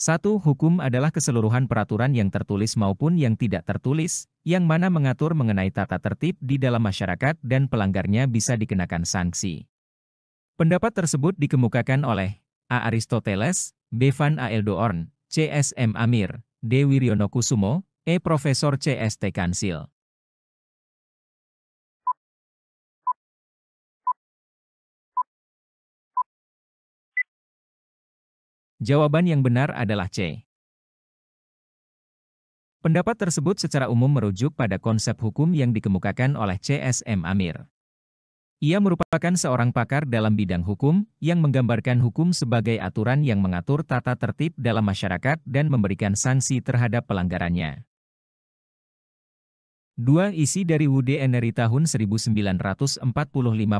Satu Hukum adalah keseluruhan peraturan yang tertulis maupun yang tidak tertulis, yang mana mengatur mengenai tata tertib di dalam masyarakat dan pelanggarnya bisa dikenakan sanksi. Pendapat tersebut dikemukakan oleh A. Aristoteles, B. Van Aeldoorn, C. S. M. Amir, D. Wiryono Kusumo, E. Profesor C. S. T. Kansil. Jawaban yang benar adalah C. Pendapat tersebut secara umum merujuk pada konsep hukum yang dikemukakan oleh C.S.M. Amir. Ia merupakan seorang pakar dalam bidang hukum yang menggambarkan hukum sebagai aturan yang mengatur tata tertib dalam masyarakat dan memberikan sanksi terhadap pelanggarannya. Dua isi dari UUD NRI tahun 1945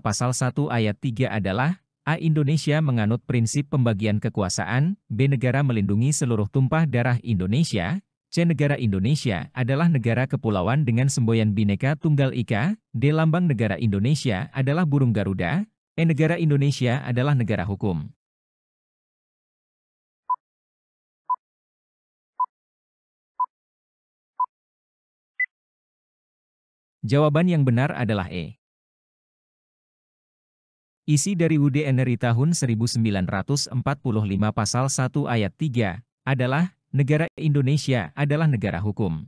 pasal 1 ayat 3 adalah A. Indonesia menganut prinsip pembagian kekuasaan, B. Negara melindungi seluruh tumpah darah Indonesia, C. Negara Indonesia adalah negara kepulauan dengan semboyan bineka Tunggal Ika, D. Lambang negara Indonesia adalah burung Garuda, E. Negara Indonesia adalah negara hukum. Jawaban yang benar adalah E. Isi dari UUD NRI tahun 1945 pasal 1 ayat 3 adalah negara Indonesia adalah negara hukum.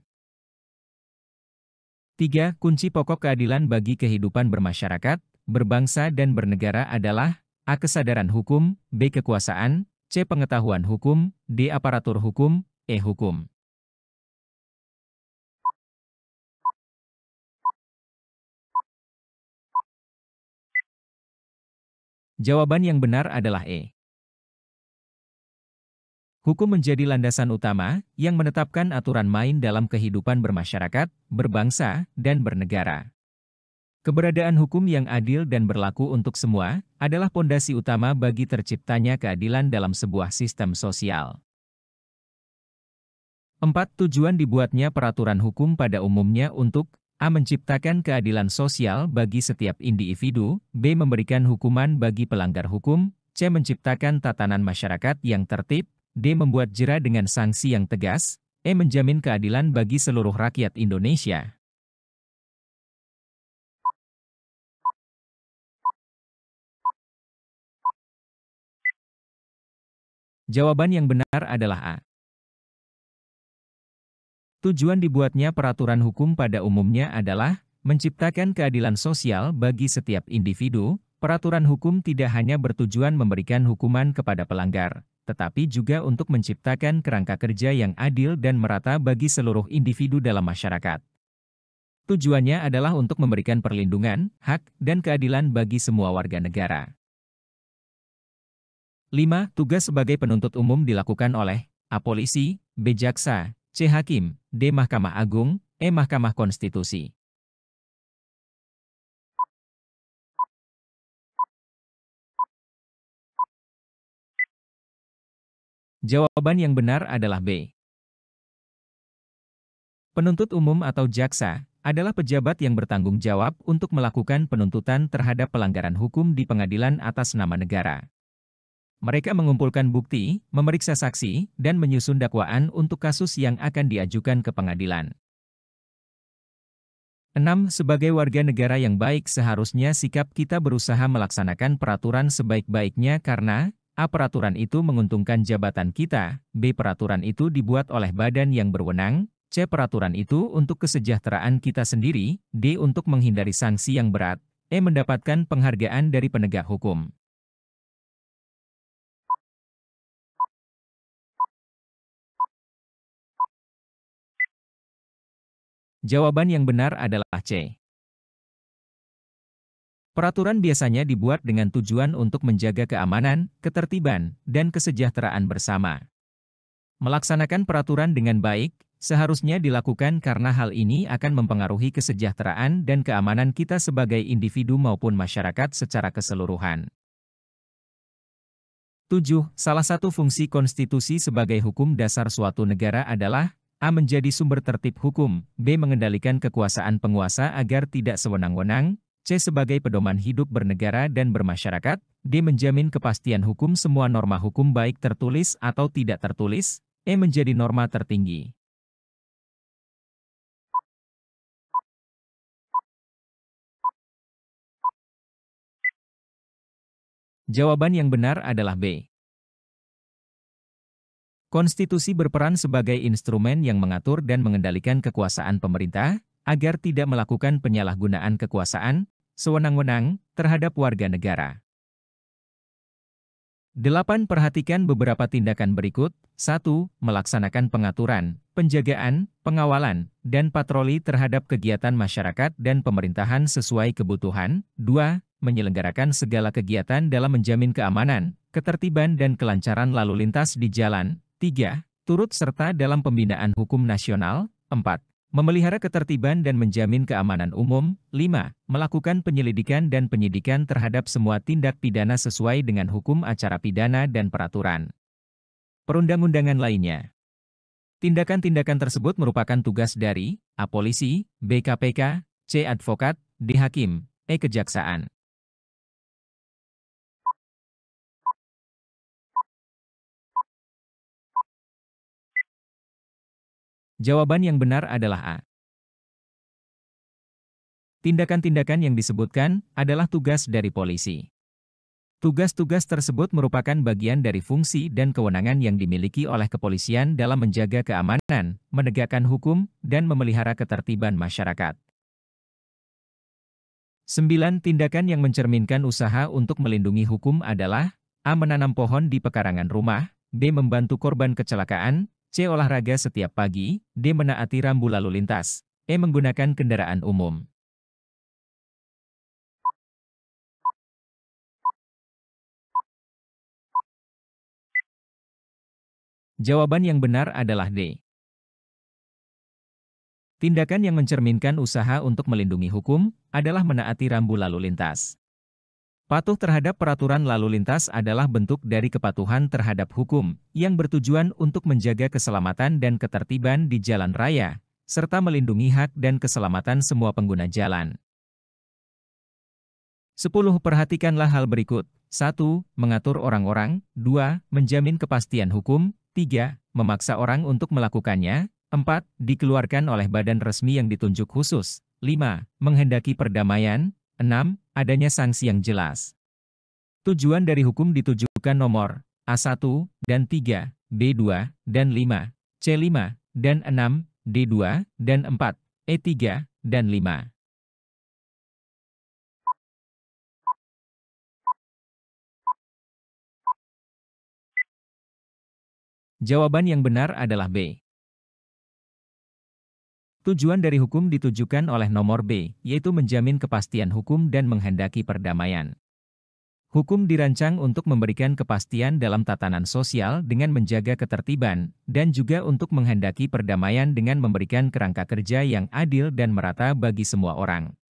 3. Kunci pokok keadilan bagi kehidupan bermasyarakat, berbangsa dan bernegara adalah A. Kesadaran hukum, B. Kekuasaan, C. Pengetahuan hukum, D. Aparatur hukum, E. Hukum. Jawaban yang benar adalah E. Hukum menjadi landasan utama yang menetapkan aturan main dalam kehidupan bermasyarakat, berbangsa, dan bernegara. Keberadaan hukum yang adil dan berlaku untuk semua adalah pondasi utama bagi terciptanya keadilan dalam sebuah sistem sosial. Empat Tujuan dibuatnya peraturan hukum pada umumnya untuk A. Menciptakan keadilan sosial bagi setiap individu, B. Memberikan hukuman bagi pelanggar hukum, C. Menciptakan tatanan masyarakat yang tertib, D. Membuat jera dengan sanksi yang tegas, E. Menjamin keadilan bagi seluruh rakyat Indonesia. Jawaban yang benar adalah A. Tujuan dibuatnya peraturan hukum pada umumnya adalah menciptakan keadilan sosial bagi setiap individu. Peraturan hukum tidak hanya bertujuan memberikan hukuman kepada pelanggar, tetapi juga untuk menciptakan kerangka kerja yang adil dan merata bagi seluruh individu dalam masyarakat. Tujuannya adalah untuk memberikan perlindungan, hak, dan keadilan bagi semua warga negara. 5. Tugas sebagai penuntut umum dilakukan oleh A. Polisi, B. Jaksa, C. Hakim, D. Mahkamah Agung, E. Mahkamah Konstitusi. Jawaban yang benar adalah B. Penuntut umum atau jaksa adalah pejabat yang bertanggung jawab untuk melakukan penuntutan terhadap pelanggaran hukum di pengadilan atas nama negara. Mereka mengumpulkan bukti, memeriksa saksi, dan menyusun dakwaan untuk kasus yang akan diajukan ke pengadilan. 6. Sebagai warga negara yang baik seharusnya sikap kita berusaha melaksanakan peraturan sebaik-baiknya karena A. Peraturan itu menguntungkan jabatan kita, B. Peraturan itu dibuat oleh badan yang berwenang, C. Peraturan itu untuk kesejahteraan kita sendiri, D. Untuk menghindari sanksi yang berat, E. Mendapatkan penghargaan dari penegak hukum. Jawaban yang benar adalah C. Peraturan biasanya dibuat dengan tujuan untuk menjaga keamanan, ketertiban, dan kesejahteraan bersama. Melaksanakan peraturan dengan baik seharusnya dilakukan karena hal ini akan mempengaruhi kesejahteraan dan keamanan kita sebagai individu maupun masyarakat secara keseluruhan. 7. Salah satu fungsi konstitusi sebagai hukum dasar suatu negara adalah A. Menjadi sumber tertib hukum, B. Mengendalikan kekuasaan penguasa agar tidak sewenang-wenang, C. Sebagai pedoman hidup bernegara dan bermasyarakat, D. Menjamin kepastian hukum semua norma hukum baik tertulis atau tidak tertulis, E. Menjadi norma tertinggi. Jawaban yang benar adalah B. Konstitusi berperan sebagai instrumen yang mengatur dan mengendalikan kekuasaan pemerintah agar tidak melakukan penyalahgunaan kekuasaan sewenang-wenang terhadap warga negara. 8. Perhatikan beberapa tindakan berikut. 1. Melaksanakan pengaturan, penjagaan, pengawalan, dan patroli terhadap kegiatan masyarakat dan pemerintahan sesuai kebutuhan. 2. Menyelenggarakan segala kegiatan dalam menjamin keamanan, ketertiban dan kelancaran lalu lintas di jalan, 3. Turut serta dalam pembinaan hukum nasional. 4. Memelihara ketertiban dan menjamin keamanan umum. 5. Melakukan penyelidikan dan penyidikan terhadap semua tindak pidana sesuai dengan hukum acara pidana dan peraturan. Perundang-undangan lainnya. Tindakan-tindakan tersebut merupakan tugas dari A. Polisi, B. KPK, C. Advokat, D. Hakim, E. Kejaksaan. Jawaban yang benar adalah A. Tindakan-tindakan yang disebutkan adalah tugas dari polisi. Tugas-tugas tersebut merupakan bagian dari fungsi dan kewenangan yang dimiliki oleh kepolisian dalam menjaga keamanan, menegakkan hukum, dan memelihara ketertiban masyarakat. 9. Tindakan yang mencerminkan usaha untuk melindungi hukum adalah A. Menanam pohon di pekarangan rumah, B. Membantu korban kecelakaan, C. Olahraga setiap pagi, D. Menaati rambu lalu lintas, E. Menggunakan kendaraan umum. Jawaban yang benar adalah D. Tindakan yang mencerminkan usaha untuk melindungi hukum adalah menaati rambu lalu lintas. Patuh terhadap peraturan lalu lintas adalah bentuk dari kepatuhan terhadap hukum, yang bertujuan untuk menjaga keselamatan dan ketertiban di jalan raya, serta melindungi hak dan keselamatan semua pengguna jalan. 10. Perhatikanlah hal berikut. 1. Mengatur orang-orang. 2. Menjamin kepastian hukum. 3. Memaksa orang untuk melakukannya. 4. Dikeluarkan oleh badan resmi yang ditunjuk khusus. 5. Menghendaki perdamaian. 6. Adanya sanksi yang jelas. Tujuan dari hukum ditujukan nomor A1 dan 3, B2 dan 5, C5 dan 6, D2 dan 4, E3 dan 5. Jawaban yang benar adalah B. Tujuan dari hukum ditujukan oleh nomor B, yaitu menjamin kepastian hukum dan menghendaki perdamaian. Hukum dirancang untuk memberikan kepastian dalam tatanan sosial dengan menjaga ketertiban, dan juga untuk menghendaki perdamaian dengan memberikan kerangka kerja yang adil dan merata bagi semua orang.